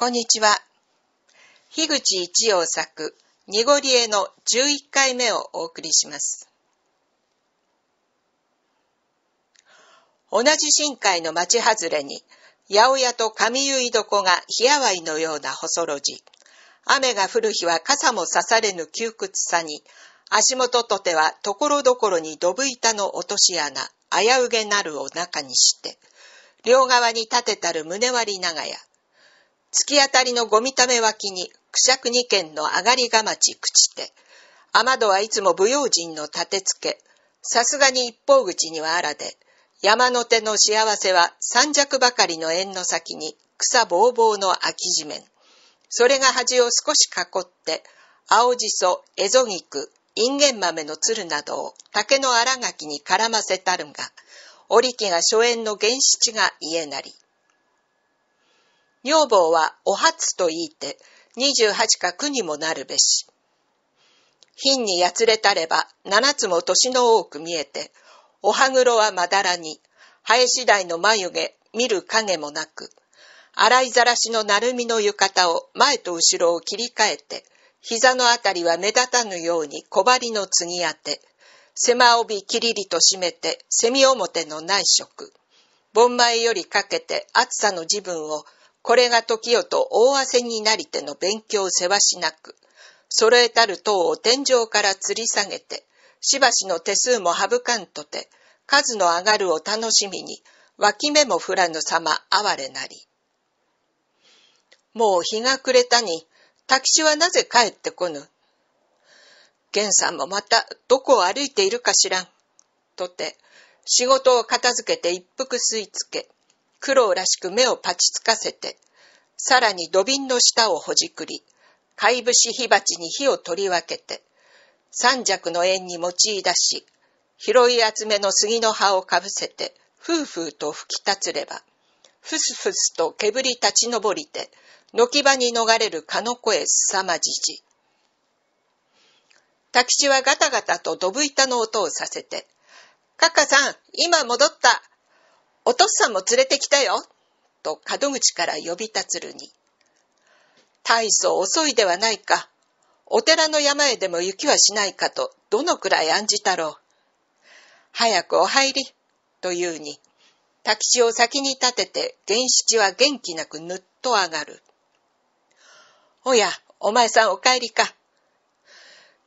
こんにちは。樋口一葉作、濁り絵の11回目をお送りします。同じ深海の町外れに、八百屋と上結床が日あわいのような細路地。雨が降る日は傘も刺されぬ窮屈さに、足元とてはところどころにドブ板の落とし穴、危うげなるを中にして、両側に立てたる胸割り長屋、突き当たりのゴミため脇に、くしゃくに県の上がりがまち朽ちて、雨戸はいつも武用人の立て付け、さすがに一方口にはあらで、山の手の幸せは三尺ばかりの縁の先に草ぼうぼうの空き地面。それが端を少し囲って、青じそ、エゾ菊、インゲン豆の鶴などを竹の荒垣に絡ませたるが、織木が初縁の原七が家なり。女房はお初と言いて、28か9にもなるべし。貧にやつれたれば、7つも年の多く見えて、お歯黒はまだらに、生え次第の眉毛、見る影もなく、洗いざらしの鳴海の浴衣を前と後ろを切り替えて、膝のあたりは目立たぬように小針の継ぎ当て、狭帯きりりと締めて、蝉表の内職。盆前よりかけて暑さの自分をこれが時よと大汗になりての勉強せわしなく、揃えたる塔を天井から吊り下げて、しばしの手数も省かんとて、数の上がるを楽しみに、脇目も振らぬ様哀れなり。もう日が暮れたに、滝氏はなぜ帰ってこぬ。玄さんもまたどこを歩いているか知らん。とて、仕事を片付けて一服吸い付け、苦労らしく目をパチつかせて、さらに土瓶の下をほじくり、貝節火鉢に火を取り分けて、三尺の縁に用い出し、拾い集めの杉の葉をかぶせて、ふうふうと吹き立つれば、ふすふすと煙立ち上りて、軒場に逃れる蚊の声すさまじじ。滝地はガタガタとどぶ板の音をさせて、カッカさん、今戻った。父さんも連れてきたよ、と門口から呼び立つるに。大層遅いではないか。お寺の山へでも雪はしないかと、どのくらい案じたろう。早くお入り、というに、滝地を先に立てて、源七は元気なくぬっと上がる。おや、お前さんお帰りか。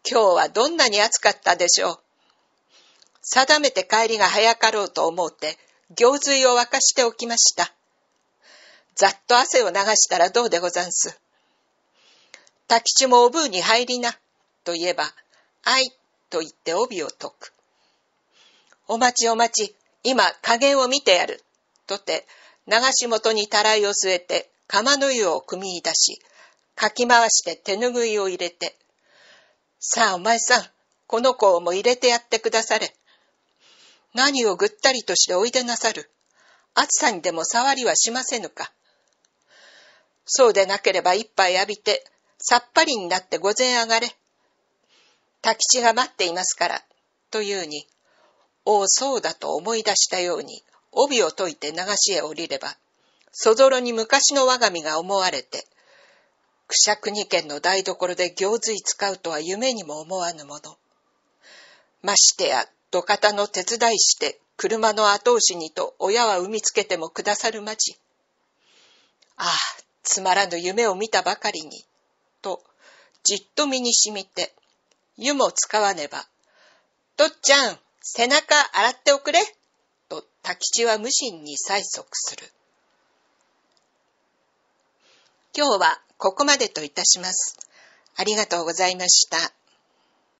今日はどんなに暑かったでしょう。定めて帰りが早かろうと思うて、行水を沸かしておきました。ざっと汗を流したらどうでござんす。滝地もおぶうに入りな、と言えば、あい、と言って帯を解く。お待ちお待ち、今加減を見てやる、とて、流し元にたらいを据えて、釜の湯を汲み出し、かき回して手ぬぐいを入れて、さあお前さん、この子をも入れてやってくだされ。何をぐったりとしておいでなさる。暑さにでも触りはしませぬか。そうでなければ一杯浴びて、さっぱりになって午前上がれ。滝地が待っていますから、というに、おお、そうだと思い出したように、帯を解いて流しへ降りれば、そぞろに昔の我が身が思われて、くしゃくに県の台所で行水使うとは夢にも思わぬもの。ましてや、土方の手伝いして車の後押しにと親は産みつけてもくださるまじ。ああ、つまらぬ夢を見たばかりに、と、じっと身にしみて、湯も使わねば、とっちゃん、背中洗っておくれ、と滝地は無心に催促する。今日はここまでといたします。ありがとうございました。